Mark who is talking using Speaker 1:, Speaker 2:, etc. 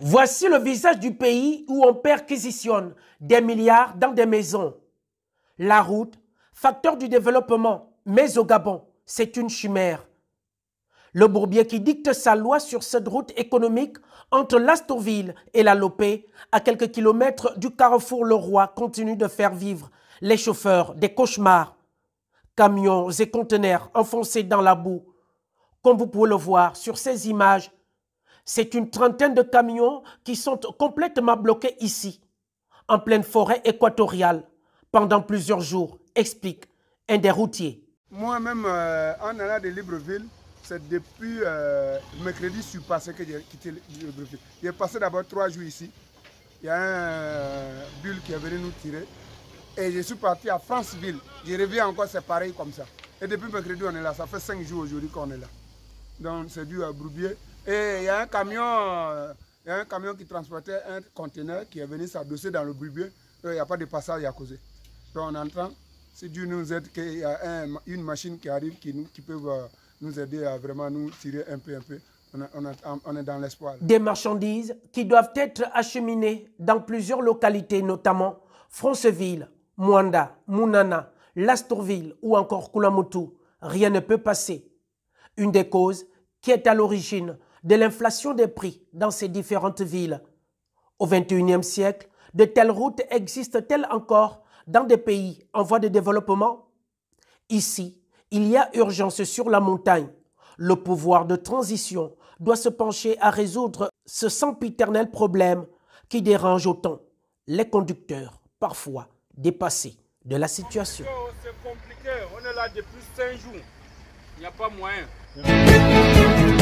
Speaker 1: Voici le visage du pays où on perquisitionne des milliards dans des maisons. La route, facteur du développement, mais au Gabon, c'est une chimère. Le bourbier qui dicte sa loi sur cette route économique entre l'Astorville et la Lopé, à quelques kilomètres du carrefour Le Roi, continue de faire vivre les chauffeurs des cauchemars. Camions et conteneurs enfoncés dans la boue, comme vous pouvez le voir sur ces images c'est une trentaine de camions qui sont complètement bloqués ici, en pleine forêt équatoriale, pendant plusieurs jours, explique un des routiers.
Speaker 2: Moi-même, euh, en allant de Libreville, c'est depuis euh, mercredi passé que j'ai quitté Libreville. J'ai passé d'abord trois jours ici. Il y a un euh, bulle qui est venu nous tirer. Et je suis parti à Franceville. Je reviens encore, c'est pareil comme ça. Et depuis mercredi, on est là. Ça fait cinq jours aujourd'hui qu'on est là. Donc c'est dû à Broubier. Et il y a un camion, euh, un camion qui transportait un conteneur qui est venu s'adosser dans le bribier. Euh, il n'y a pas de passage à causer. Donc on entend, si Dieu nous aide, qu'il y a une machine qui arrive qui, peut euh, nous aider à vraiment nous tirer un peu, un peu. On, est dans l'espoir.
Speaker 1: Des marchandises qui doivent être acheminées dans plusieurs localités, notamment Franceville, Mwanda, Mounana, Lastourville ou encore Koulamoutou. Rien ne peut passer. Une des causes qui est à l'origine de l'inflation des prix dans ces différentes villes. Au XXIe siècle, de telles routes existent-elles encore dans des pays en voie de développement Ici, il y a urgence sur la montagne. Le pouvoir de transition doit se pencher à résoudre ce sempiternel problème qui dérange autant les conducteurs, parfois dépassés de la situation.
Speaker 2: Oh, c'est compliqué, on est là depuis cinq jours. Il n'y a pas moyen.